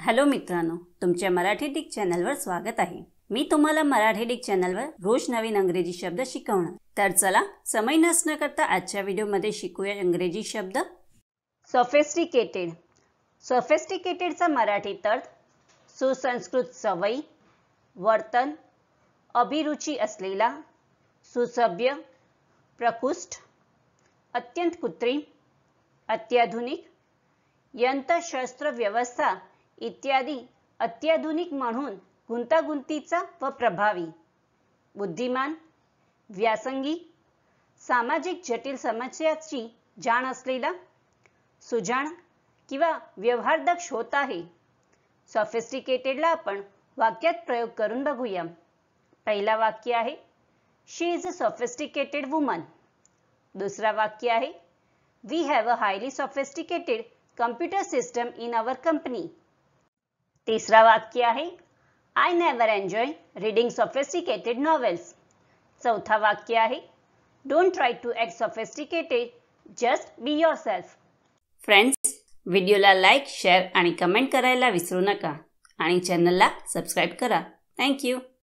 hello मित्रांनो तुमच्या Marathi Dick चॅनलवर स्वागत आहे मी तुम्हाला मराठी डिक चॅनलवर रोज नवीन अंग्रेजी शब्द शिकवणार तर चला समय नसण्याकरता करता आजच्या व्हिडिओमध्ये शिकूया इंग्रजी शब्द सफेस्टिकेटेड सफेस्टिकेटेडचा मराठी अर्थ सुसंस्कृत सवयी वर्तन अभिरुची असलेला सुसभ्य प्रकुष्ठ अत्यंत कृत्रिम अत्याधुनिक यंत्रशस्त्र व्यवस्था इत्यादी अत्याधुनिक म्हणून गुंतागुंतीचा व प्रभावी बुद्धिमान व्यासंगी सामाजिक जटिल समस्याची जाण असलेला सुजाण किंवा व्यवहारदक्ष होत आहे सॉफेस्टिकेटेडला आपण वाक्यात प्रयोग करून बघूया पहिला वाक्य आहे शी इज अ सॉफेस्टिकेटेड वुमन दुसरा वाक्य आहे we have a highly sophisticated computer system in our company तिसरा वाक्य आहे I never enjoy reading sophisticated novels चौथा वाक्य आहे don't try to act sophisticated just be yourself friends व्हिडिओला लाईक शेअर आणि कमेंट करायला विसरू नका आणि चॅनलला सबस्क्राईब करा थँक्यू